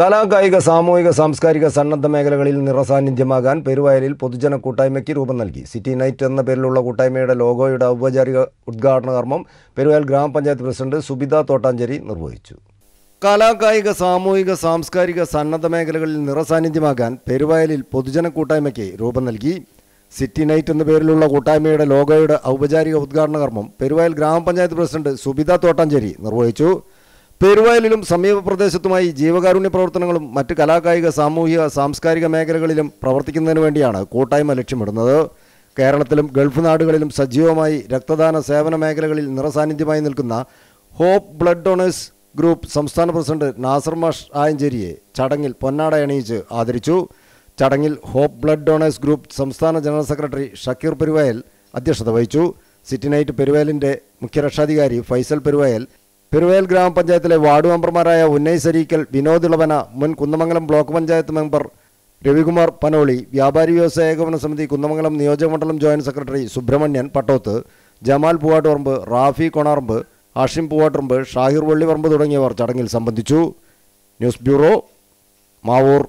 കലാകായിക സാമൂഹിക സാംസ്കാരിക സന്നദ്ധ മേഖലകളിൽ നിറസാന്നിധ്യമാകാൻ പെരുവയലിൽ പൊതുജന കൂട്ടായ്മയ്ക്ക് രൂപം നൽകി സിറ്റി നൈറ്റ് എന്ന പേരിലുള്ള കൂട്ടായ്മയുടെ ലോഗോയുടെ ഔപചാരിക ഉദ്ഘാടന കർമ്മം പെരുവയൽ ഗ്രാമപഞ്ചായത്ത് പ്രസിഡന്റ് സുബിത തോട്ടാഞ്ചേരി നിർവഹിച്ചു കലാകായിക സാമൂഹിക സാംസ്കാരിക സന്നദ്ധ മേഖലകളിൽ നിറസാന്നിധ്യമാകാൻ പെരുവയലിൽ പൊതുജന കൂട്ടായ്മയ്ക്ക് രൂപം നൽകി സിറ്റി നൈറ്റ് എന്ന പേരിലുള്ള കൂട്ടായ്മയുടെ ലോഗോയുടെ ഔപചാരിക ഉദ്ഘാടന കർമ്മം പെരുവയൽ ഗ്രാമപഞ്ചായത്ത് പ്രസിഡന്റ് സുബിത തോട്ടാഞ്ചേരി നിർവഹിച്ചു പെരുവയലിലും സമീപ പ്രദേശത്തുമായി ജീവകാരുണ്യ പ്രവർത്തനങ്ങളും മറ്റ് കലാകായിക സാമൂഹിക സാംസ്കാരിക മേഖലകളിലും പ്രവർത്തിക്കുന്നതിന് വേണ്ടിയാണ് കൂട്ടായ്മ ലക്ഷ്യമിടുന്നത് കേരളത്തിലും ഗൾഫ് നാടുകളിലും സജീവമായി രക്തദാന സേവന മേഖലകളിൽ നിറസാന്നിധ്യമായി നിൽക്കുന്ന ഹോപ്പ് ബ്ലഡ് ഡൊണേഴ്സ് ഗ്രൂപ്പ് സംസ്ഥാന പ്രസിഡന്റ് നാസർ മാഷ് ആയഞ്ചേരിയെ ചടങ്ങിൽ പൊന്നാട അണിയിച്ച് ആദരിച്ചു ചടങ്ങിൽ ഹോപ്പ് ബ്ലഡ് ഡൊണേഴ്സ് ഗ്രൂപ്പ് സംസ്ഥാന ജനറൽ സെക്രട്ടറി ഷക്കീർ പെരുവയൽ അധ്യക്ഷത വഹിച്ചു സിറ്റി നൈറ്റ് പെരുവയലിൻ്റെ മുഖ്യരക്ഷാധികാരി ഫൈസൽ പെരുവയൽ പെരുവയൽ ഗ്രാമപഞ്ചായത്തിലെ വാർഡ് മെമ്പർമാരായ ഉന്നയ് വിനോദ് ഇളവന മുൻ കുന്നമംഗലം ബ്ലോക്ക് പഞ്ചായത്ത് മെമ്പർ രവികുമാർ പനോളി വ്യാപാരി വ്യവസായ ഏകോപന സമിതി കുന്നമംഗലം നിയോജകമണ്ഡലം ജോയിന്റ് സെക്രട്ടറി സുബ്രഹ്മണ്യൻ പട്ടോത്ത് ജമാൽ പൂവാട്ടുപറമ്പ് റാഫി കൊണാറമ്പ് ഹാഷിം പൂവാട്ടുറമ്പ് ഷാഹിർ വള്ളിപറമ്പ് തുടങ്ങിയവർ ചടങ്ങിൽ സംബന്ധിച്ചു ന്യൂസ് ബ്യൂറോ മാവൂർ